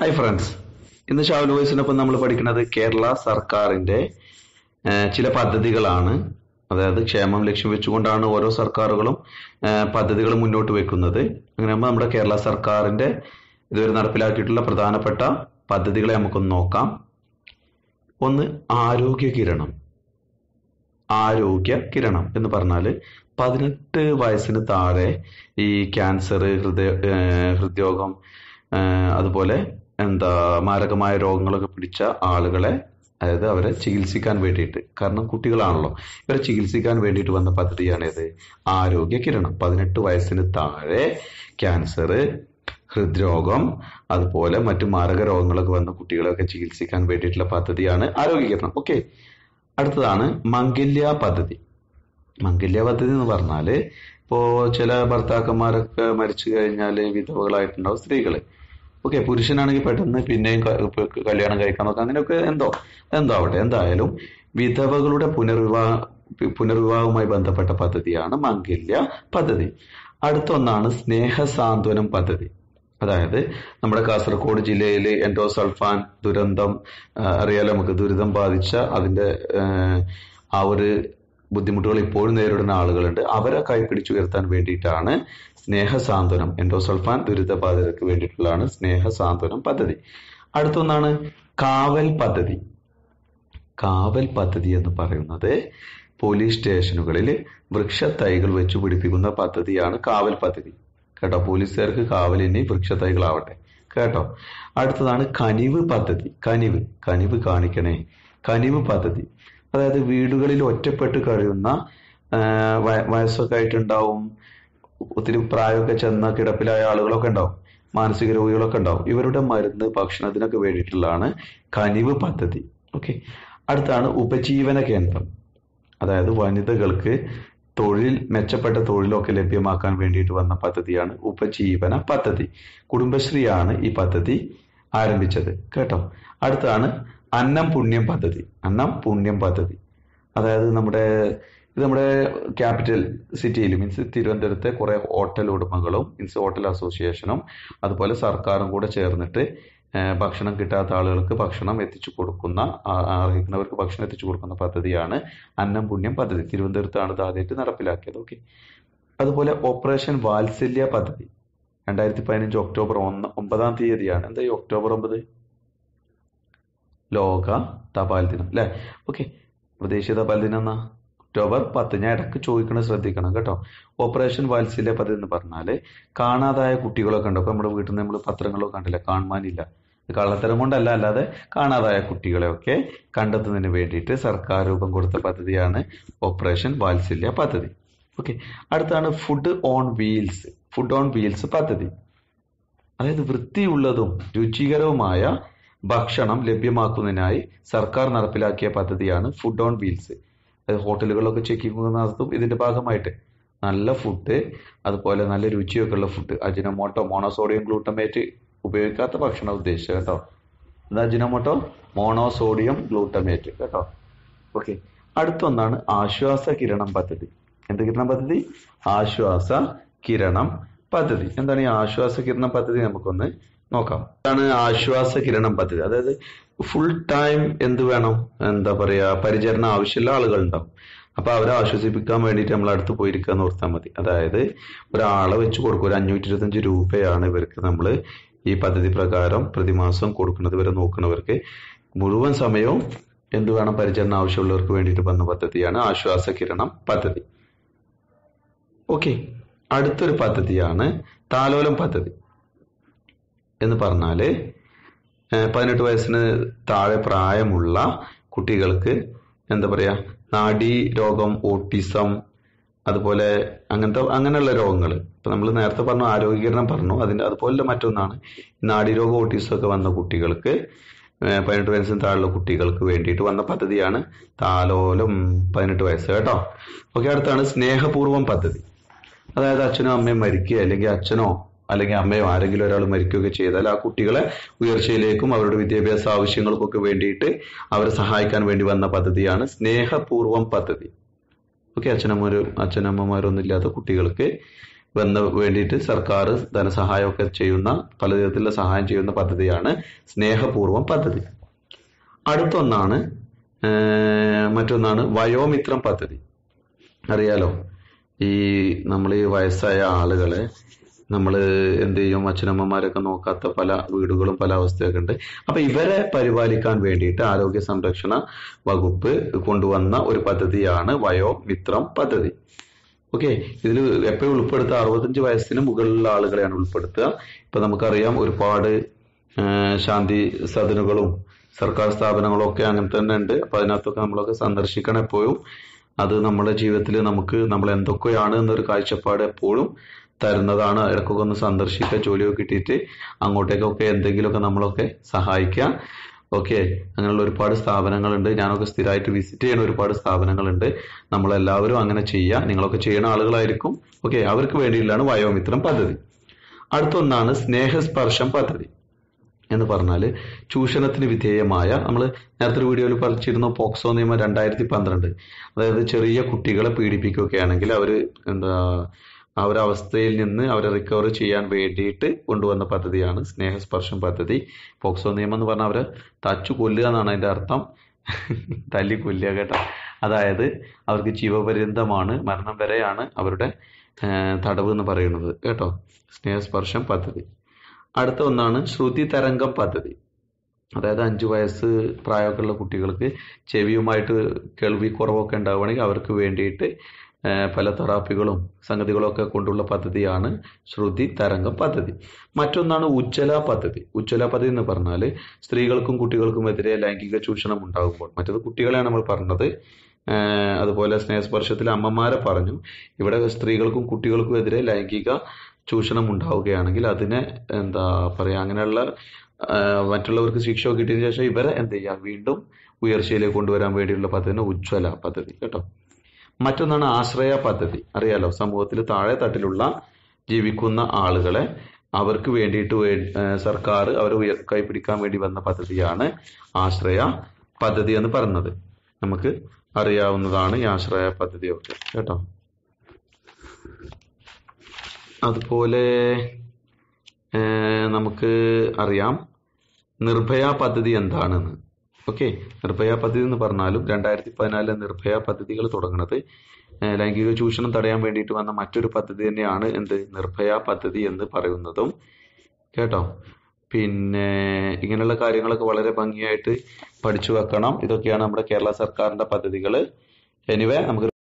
hi friends ഇന്ന് ഷാവുൽ വോയിസിനൊപ്പം നമ്മൾ പഠിക്കുന്നത് കേരള സർക്കാരിൻ്റെ ചില പദ്ധതികളാണ് അതായത് ക്ഷേമം ലക്ഷ്യം വെച്ചുകൊണ്ടാണ് ഓരോ സർക്കാരുകളും പദ്ധതികൾ മുന്നോട്ട് വെക്കുന്നത് അങ്ങനെ ആകുമ്പോൾ നമ്മുടെ കേരള സർക്കാരിൻ്റെ ഇതുവരെ നടപ്പിലാക്കിയിട്ടുള്ള പ്രധാനപ്പെട്ട പദ്ധതികളെ നമുക്കൊന്ന് നോക്കാം ഒന്ന് ആരോഗ്യ കിരണം ആരോഗ്യ കിരണം എന്ന് പറഞ്ഞാൽ പതിനെട്ട് വയസ്സിന് താഴെ ഈ ക്യാൻസർ ഹൃദയ ഹൃദ്രോഗം അതുപോലെ എന്താ മാരകമായ രോഗങ്ങളൊക്കെ പിടിച്ച ആളുകളെ അതായത് അവരെ ചികിത്സിക്കാൻ വേണ്ടിയിട്ട് കാരണം കുട്ടികളാണല്ലോ ഇവരെ ചികിത്സിക്കാൻ വേണ്ടിയിട്ട് വന്ന പദ്ധതിയാണേത് ആരോഗ്യ കിരണം പതിനെട്ട് വയസ്സിന് താഴെ ക്യാൻസർ ഹൃദ്രോഗം അതുപോലെ മറ്റു മാരക രോഗങ്ങളൊക്കെ വന്ന കുട്ടികളെയൊക്കെ ചികിത്സിക്കാൻ വേണ്ടിയിട്ടുള്ള പദ്ധതിയാണ് ആരോഗ്യകിരണം ഓക്കെ അടുത്തതാണ് മംഗല്യ പദ്ധതി മംഗല്യ പദ്ധതി എന്ന് പറഞ്ഞാൽ ഇപ്പോ ചില ഭർത്താക്കന്മാരൊക്കെ മരിച്ചു കഴിഞ്ഞാൽ വിധവകളായിട്ടുണ്ടാവും സ്ത്രീകള് ഓക്കെ പുരുഷനാണെങ്കിൽ പെട്ടെന്ന് പിന്നെയും കല്യാണം കഴിക്കാൻ നോക്കാം അങ്ങനെയൊക്കെ എന്തോ എന്തോ ആവട്ടെ എന്തായാലും വിധവകളുടെ പുനർവിവാഹ പുനർവിവാഹവുമായി ബന്ധപ്പെട്ട പദ്ധതിയാണ് മംഗല്യ പദ്ധതി അടുത്തൊന്നാണ് സ്നേഹസാന്ത്വനം പദ്ധതി അതായത് നമ്മുടെ കാസർഗോഡ് ജില്ലയിൽ എൻഡോസൾഫാൻ ദുരന്തം അറിയാലോ നമുക്ക് ദുരിതം ബാധിച്ച അതിന്റെ ആ ഒരു ബുദ്ധിമുട്ടുകൾ ഇപ്പോഴും നേരിടുന്ന ആളുകളുണ്ട് അവരെ കൈപിടിച്ചു ഉയർത്താൻ വേണ്ടിയിട്ടാണ് സ്നേഹസാന്ത്വനം എൻഡോസൾഫാൻ ദുരിതബാധിതർക്ക് വേണ്ടിയിട്ടുള്ളതാണ് സ്നേഹസാന്ത്വനം പദ്ധതി അടുത്തൊന്നാണ് കാവൽ പദ്ധതി കാവൽ പദ്ധതി എന്ന് പറയുന്നത് പോലീസ് സ്റ്റേഷനുകളിൽ വൃക്ഷത്തൈകൾ വെച്ച് പിടിപ്പിക്കുന്ന പദ്ധതിയാണ് കാവൽ പദ്ധതി കേട്ടോ പോലീസുകാർക്ക് കാവലിനി വൃക്ഷത്തൈകളാവട്ടെ കേട്ടോ അടുത്തതാണ് കനിവ് പദ്ധതി കനിവ് കനിവ് കാണിക്കണേ കനിവ് പദ്ധതി അതായത് വീടുകളിൽ ഒറ്റപ്പെട്ട് കഴിയുന്ന വയസ്സൊക്കെ ആയിട്ടുണ്ടാവും ഒത്തിരി പ്രായമൊക്കെ ചെന്ന കിടപ്പിലായ ആളുകളൊക്കെ ഉണ്ടാവും മാനസിക രോഗികളൊക്കെ ഉണ്ടാവും ഇവരുടെ മരുന്ന് ഭക്ഷണത്തിനൊക്കെ വേണ്ടിയിട്ടുള്ളതാണ് കനിവ് പദ്ധതി ഓക്കെ അടുത്താണ് ഉപജീവന കേന്ദ്രം അതായത് വനിതകൾക്ക് തൊഴിൽ മെച്ചപ്പെട്ട തൊഴിലൊക്കെ ലഭ്യമാക്കാൻ വേണ്ടിയിട്ട് വന്ന പദ്ധതിയാണ് ഉപജീവന പദ്ധതി കുടുംബശ്രീയാണ് ഈ പദ്ധതി ആരംഭിച്ചത് കേട്ടോ അടുത്താണ് അന്നം പുണ്യം പദ്ധതി അന്നം പുണ്യം പദ്ധതി അതായത് നമ്മുടെ ഇത് നമ്മുടെ ക്യാപിറ്റൽ സിറ്റിയിൽ മീൻസ് തിരുവനന്തപുരത്തെ കുറേ ഹോട്ടൽ ഉടമകളും മീൻസ് ഹോട്ടൽ അസോസിയേഷനും അതുപോലെ സർക്കാരും കൂടെ ചേർന്നിട്ട് ഭക്ഷണം കിട്ടാത്ത ആളുകൾക്ക് ഭക്ഷണം എത്തിച്ചു കൊടുക്കുന്ന അർഹിക്കുന്നവർക്ക് ഭക്ഷണം എത്തിച്ചു കൊടുക്കുന്ന പദ്ധതിയാണ് അന്നം പുണ്യം പദ്ധതി തിരുവനന്തപുരത്താണ് ഇത് ആദ്യമായിട്ട് നടപ്പിലാക്കിയത് ഓക്കെ അതുപോലെ ഓപ്പറേഷൻ വാത്സല്യ പദ്ധതി രണ്ടായിരത്തി പതിനഞ്ച് ഒക്ടോബർ ഒന്ന് ഒമ്പതാം തീയതിയാണ് എന്താ ഈ ഒക്ടോബർ ഒമ്പത് ലോക തപാൽ ദിനം അല്ലെ ഓക്കെ അപ്പോൾ ദേശീയ തപാൽ ദിനം എന്നാ ഒക്ടോബർ പത്ത് ഞാൻ ഇടക്ക് ചോദിക്കണം ശ്രദ്ധിക്കണം കേട്ടോ ഓപ്പറേഷൻ വാത്സല്യ പദ്ധതി എന്ന് പറഞ്ഞാൽ കാണാതായ കുട്ടികളൊക്കെ ഉണ്ട് അപ്പൊ നമ്മുടെ വീട്ടിൽ നിന്ന് നമ്മൾ പത്രങ്ങളോ കണ്ടില്ല കാണുവാനില്ല കള്ളത്തരം കൊണ്ടല്ല അല്ലാതെ കാണാതായ കുട്ടികളെയൊക്കെ കണ്ടെത്തുന്നതിന് വേണ്ടിയിട്ട് സർക്കാർ രൂപം കൊടുത്ത പദ്ധതിയാണ് ഓപ്പറേഷൻ വാത്സല്യ പദ്ധതി ഓക്കെ അടുത്താണ് food on wheels food on wheels പദ്ധതി അതായത് വൃത്തിയുള്ളതും രുചികരവുമായ ഭക്ഷണം ലഭ്യമാക്കുന്നതിനായി സർക്കാർ നടപ്പിലാക്കിയ പദ്ധതിയാണ് ഫുഡ് ഓൺ വീൽസ് അത് ഹോട്ടലുകളിലൊക്കെ ചെക്കിങ് നടത്തും ഇതിന്റെ ഭാഗമായിട്ട് നല്ല ഫുഡ് അതുപോലെ നല്ല രുചിയൊക്കെ ഉള്ള ഫുഡ് അജിനമോട്ടോ മോണോസോഡിയം ഗ്ലൂട്ടമേറ്റ് ഉപയോഗിക്കാത്ത ഭക്ഷണം ഉദ്ദേശിച്ചത് കേട്ടോ എന്താ അജിനമോട്ടോ മോണോസോഡിയം ഗ്ലൂട്ടമേറ്റ് കേട്ടോ ഓക്കെ അടുത്തൊന്നാണ് ആശ്വാസ കിരണം പദ്ധതി എന്ത് കിരണം പദ്ധതി ആശ്വാസ കിരണം പദ്ധതി എന്താണ് ഈ ആശ്വാസ കിരണം പദ്ധതി നമുക്കൊന്ന് നോക്കാം അതാണ് ആശ്വാസ കിരണം പദ്ധതി അതായത് ഫുൾ ടൈം എന്ത് വേണം എന്താ പറയാ പരിചരണം ആവശ്യമുള്ള ആളുകൾ ഉണ്ടാവും അപ്പൊ അവരെ ആശ്വസിപ്പിക്കാൻ വേണ്ടിയിട്ട് നമ്മൾ അടുത്ത് പോയിരിക്കുക എന്ന് ഓർത്താൽ മതി അതായത് ഒരാളെ വെച്ച് കൊടുക്കും ഒരു അഞ്ഞൂറ്റി ഇരുപത്തഞ്ച് രൂപയാണ് ഇവർക്ക് നമ്മൾ ഈ പദ്ധതി പ്രകാരം പ്രതിമാസം കൊടുക്കുന്നത് ഇവരെ നോക്കുന്നവർക്ക് മുഴുവൻ സമയവും എന്ത് വേണം പരിചരണം ആവശ്യമുള്ളവർക്ക് വേണ്ടിയിട്ട് വന്ന പദ്ധതിയാണ് ആശ്വാസ കിരണം പദ്ധതി ഓക്കെ അടുത്തൊരു പദ്ധതിയാണ് താലോലം പദ്ധതി എന്ന് പറഞ്ഞാൽ പതിനെട്ട് വയസ്സിന് താഴെ പ്രായമുള്ള കുട്ടികൾക്ക് എന്താ പറയുക നാഡീ രോഗം ഓട്ടിസം അതുപോലെ അങ്ങനത്തെ അങ്ങനെയുള്ള രോഗങ്ങൾ ഇപ്പം നമ്മൾ നേരത്തെ പറഞ്ഞു ആരോഗ്യകരണം പറഞ്ഞു അതിൻ്റെ അതുപോലെ മറ്റൊന്നാണ് നാഡി രോഗം ഓട്ടിസം ഒക്കെ വന്ന കുട്ടികൾക്ക് പതിനെട്ട് വയസ്സിന് താഴെയുള്ള കുട്ടികൾക്ക് വേണ്ടിയിട്ട് വന്ന പദ്ധതിയാണ് താലോലം പതിനെട്ട് വയസ്സ് കേട്ടോ ഓക്കെ അടുത്താണ് സ്നേഹപൂർവം പദ്ധതി അതായത് അച്ഛനോ അമ്മയും മരിക്കുക അല്ലെങ്കിൽ അച്ഛനോ അല്ലെങ്കിൽ അമ്മയോ ആരെങ്കിലും ഒരാൾ മരിക്കുകയൊക്കെ ചെയ്താൽ ആ കുട്ടികളെ ഉയർച്ചയിലേക്കും അവരുടെ വിദ്യാഭ്യാസ ആവശ്യങ്ങൾക്കൊക്കെ വേണ്ടിയിട്ട് അവരെ സഹായിക്കാൻ വേണ്ടി വന്ന പദ്ധതിയാണ് സ്നേഹപൂർവം പദ്ധതി ഓക്കെ അച്ഛനമ്മമാരും അച്ഛനമ്മമാരൊന്നും ഇല്ലാത്ത കുട്ടികൾക്ക് വന്ന് വേണ്ടിയിട്ട് സർക്കാർ ധനസഹായമൊക്കെ ചെയ്യുന്ന പലതരത്തിലുള്ള സഹായം ചെയ്യുന്ന പദ്ധതിയാണ് സ്നേഹപൂർവം പദ്ധതി അടുത്തൊന്നാണ് മറ്റൊന്നാണ് വയോമിത്രം പദ്ധതി അറിയാലോ ഈ നമ്മൾ ഈ വയസ്സായ ആളുകളെ നമ്മൾ എന്ത് ചെയ്യും അച്ഛനമ്മമാരൊക്കെ നോക്കാത്ത പല വീടുകളും പല അവസ്ഥയൊക്കെ ഉണ്ട് അപ്പൊ ഇവരെ പരിപാലിക്കാൻ വേണ്ടിയിട്ട് ആരോഗ്യ സംരക്ഷണ വകുപ്പ് കൊണ്ടുവന്ന ഒരു പദ്ധതിയാണ് വയോ മിത്രം പദ്ധതി ഓക്കെ ഇതിൽ എപ്പോഴും ഉൾപ്പെടുത്തുക അറുപത്തഞ്ച് വയസ്സിന് മുകളിലുള്ള ആളുകളെയാണ് ഉൾപ്പെടുത്തുക ഇപ്പൊ നമുക്കറിയാം ഒരുപാട് ശാന്തി സദനുകളും സർക്കാർ സ്ഥാപനങ്ങളും ഒക്കെ അങ്ങനെ തന്നെ ഉണ്ട് അപ്പൊ അതിനകത്തൊക്കെ നമ്മളൊക്കെ സന്ദർശിക്കണം എപ്പോഴും അത് നമ്മുടെ ജീവിതത്തിൽ നമുക്ക് നമ്മൾ എന്തൊക്കെയാണ് എന്നൊരു കാഴ്ചപ്പാട് എപ്പോഴും തരുന്നതാണ് ഇടയ്ക്കൊക്കെ ഒന്ന് സന്ദർശിക്കുക ജോലിയൊക്കെ കിട്ടിയിട്ട് അങ്ങോട്ടേക്കൊക്കെ എന്തെങ്കിലുമൊക്കെ നമ്മളൊക്കെ സഹായിക്കുക ഓക്കെ അങ്ങനെയുള്ള ഒരുപാട് സ്ഥാപനങ്ങളുണ്ട് ഞാനൊക്കെ സ്ഥിരമായിട്ട് വിസിറ്റ് ചെയ്യുന്ന ഒരുപാട് സ്ഥാപനങ്ങളുണ്ട് നമ്മളെല്ലാവരും അങ്ങനെ ചെയ്യുക നിങ്ങളൊക്കെ ചെയ്യുന്ന ആളുകളായിരിക്കും ഓക്കെ അവർക്ക് വേണ്ടിയിട്ടുള്ളതാണ് വയോമിത്രം പദ്ധതി അടുത്തൊന്നാണ് സ്നേഹസ്പർശം പദ്ധതി എന്ന് പറഞ്ഞാൽ ചൂഷണത്തിന് വിധേയമായ നമ്മൾ നേരത്തെ വീഡിയോയിൽ പറിച്ചിരുന്ന പോക്സോ നിയമം രണ്ടായിരത്തി പന്ത്രണ്ട് അതായത് ചെറിയ കുട്ടികളെ ആണെങ്കിൽ അവർ എന്താ ആ ഒരു അവസ്ഥയിൽ നിന്ന് അവരെ റിക്കവർ ചെയ്യാൻ വേണ്ടിയിട്ട് കൊണ്ടുവന്ന പദ്ധതിയാണ് സ്നേഹസ്പർശം പദ്ധതി പോക്സോ നിയമം എന്ന് പറഞ്ഞാൽ അവരെ തച്ചു കൊല്ലുക എന്നാണ് അതിൻ്റെ അർത്ഥം തല്ലി കൊല്ലുക കേട്ടോ അതായത് അവർക്ക് ജീവപര്യന്തമാണ് മരണം വരെയാണ് അവരുടെ തടവ് എന്ന് പറയുന്നത് കേട്ടോ സ്നേഹസ്പർശം പദ്ധതി അടുത്ത ഒന്നാണ് ശ്രുതി തരംഗം പദ്ധതി അതായത് അഞ്ച് വയസ്സ് പ്രായമൊക്കെയുള്ള കുട്ടികൾക്ക് ചെവിയുമായിട്ട് കേൾവി കുറവൊക്കെ ഉണ്ടാവുകയാണെങ്കിൽ അവർക്ക് വേണ്ടിയിട്ട് പല തെറാപ്പികളും സംഗതികളൊക്കെ കൊണ്ടുള്ള പദ്ധതിയാണ് ശ്രുതി തരംഗം പദ്ധതി മറ്റൊന്നാണ് ഉജ്ജ്വല പദ്ധതി ഉജ്ജ്വല പദ്ധതി എന്ന് പറഞ്ഞാൽ സ്ത്രീകൾക്കും കുട്ടികൾക്കും എതിരെ ലൈംഗിക ചൂഷണം ഉണ്ടാകുമ്പോൾ മറ്റത് കുട്ടികളെയാണ് നമ്മൾ പറഞ്ഞത് അതുപോലെ സ്നേഹസ്പർശത്തിൽ അമ്മമാരെ പറഞ്ഞു ഇവിടെ സ്ത്രീകൾക്കും കുട്ടികൾക്കും എതിരെ ലൈംഗിക ചൂഷണം ഉണ്ടാവുകയാണെങ്കിൽ അതിനെ എന്താ പറയുക അങ്ങനെയുള്ള മറ്റുള്ളവർക്ക് ശിക്ഷ കിട്ടിയതിനു ശേഷം ഇവരെ എന്ത് ചെയ്യുക വീണ്ടും ഉയർച്ചയിലേക്ക് കൊണ്ടുവരാൻ വേണ്ടിയുള്ള പദ്ധതിയാണ് ഉജ്ജ്വല പദ്ധതി കേട്ടോ മറ്റൊന്നാണ് ആശ്രയ പദ്ധതി അറിയാലോ സമൂഹത്തിൽ താഴെ തട്ടിലുള്ള ജീവിക്കുന്ന ആളുകളെ അവർക്ക് വേണ്ടിയിട്ട് സർക്കാർ അവർ കൈപിടിക്കാൻ വേണ്ടി വന്ന പദ്ധതിയാണ് ആശ്രയ പദ്ധതി എന്ന് പറയുന്നത് നമുക്ക് അറിയാവുന്നതാണ് ഈ ആശ്രയ പദ്ധതിയൊക്കെ കേട്ടോ അതുപോലെ നമുക്ക് അറിയാം നിർഭയ പദ്ധതി എന്താണെന്ന് ഓക്കെ നിർഭയ പദ്ധതി എന്ന് പറഞ്ഞാലും രണ്ടായിരത്തി പതിനാലിലെ നിർഭയ പദ്ധതികൾ തുടങ്ങുന്നത് ലൈംഗിക ചൂഷണം തടയാൻ വേണ്ടിയിട്ട് വന്ന മറ്റൊരു പദ്ധതി തന്നെയാണ് എന്ത് നിർഭയ പദ്ധതി എന്ന് പറയുന്നതും കേട്ടോ പിന്നെ ഇങ്ങനെയുള്ള കാര്യങ്ങളൊക്കെ വളരെ ഭംഗിയായിട്ട് പഠിച്ചു വെക്കണം ഇതൊക്കെയാണ് നമ്മുടെ കേരള സർക്കാരിന്റെ പദ്ധതികൾ എനിവേ നമുക്ക്